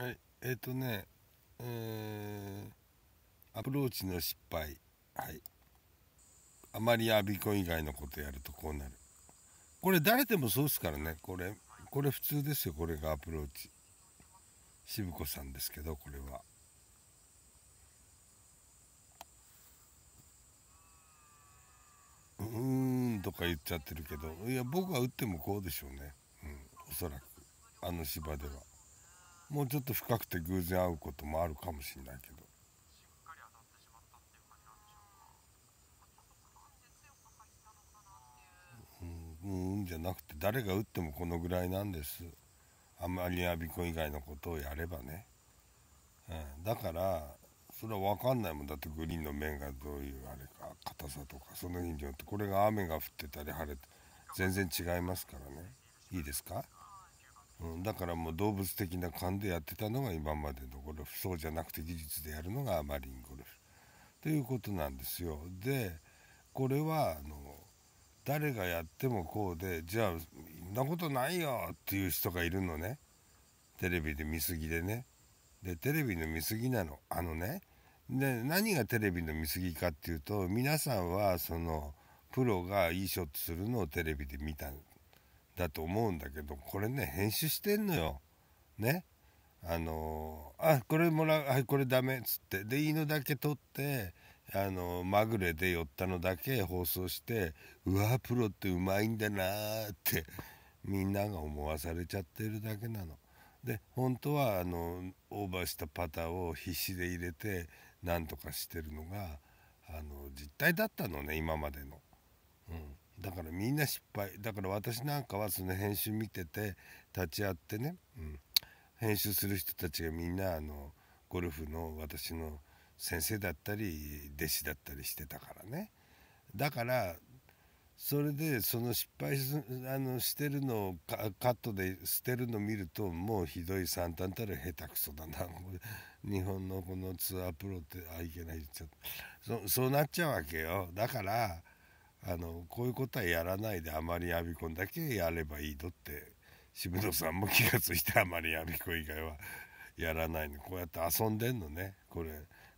はいえっ、ー、とねアプローチの失敗はいあまりアビコン以外のことやるとこうなるこれ誰でもそうですからねこれこれ普通ですよこれがアプローチ渋子さんですけどこれは。うーんとか言っちゃってるけどいや僕は打ってもこうでしょうね、うん、おそらくあの芝では。もうちょっと深くて偶然会うこともあるかもしれないけど。うん、うんじゃなくて誰が打ってもこのぐらいなんですあんまりアビコン以外のことをやればね、うん、だからそれは分かんないもんだってグリーンの面がどういうあれか硬さとかその日によってこれが雨が降ってたり晴れて全然違いますからねいいですかうん、だからもう動物的な勘でやってたのが今までのゴルフそうじゃなくて技術でやるのがマリンゴルフということなんですよ。でこれはあの誰がやってもこうでじゃあそんなことないよっていう人がいるのねテレビで見過ぎでね。でテレビの見過ぎなのあのねで何がテレビの見過ぎかっていうと皆さんはそのプロがいいショットするのをテレビで見ただと思うんだけどこれね編集してんのよ。ね。あのー、あこれもらうはいこれダメっつってでいいのだけ取ってあのー、まぐれで寄ったのだけ放送してうわプロってうまいんだなーってみんなが思わされちゃってるだけなの。で本当はあのオーバーしたパターを必死で入れてなんとかしてるのがあの実態だったのね今までの。ねみんな失敗だから私なんかはその編集見てて立ち会ってね、うん、編集する人たちがみんなあのゴルフの私の先生だったり弟子だったりしてたからねだからそれでその失敗あのしてるのをカットで捨てるの見るともうひどい惨憺たる下手くそだな 日本のこのツアープロってあいけない言っちゃったそうなっちゃうわけよだからあのこういうことはやらないであまりアビコンだけやればいいのって渋野さんも気が付いてあまりアビコン以外はやらないのこうやって遊んでんのねこれ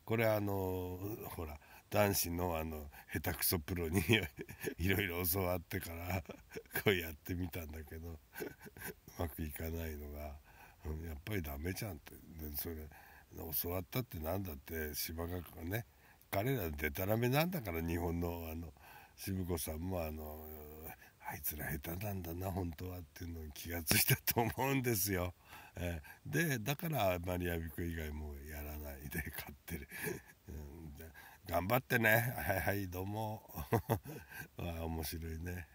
これあのほら男子のあの下手くそプロに いろいろ教わってからこうやってみたんだけどうまくいかないのが、うん、やっぱりダメじゃんってそれ教わったって何だって芝がね彼らでたらめなんだから日本のあの渋子さんもあのあいつら下手なんだな本当はっていうのに気がついたと思うんですよ。えー、でだからマリアビク以外もやらないで買ってる。頑張ってねはいはいどうも 面白いね。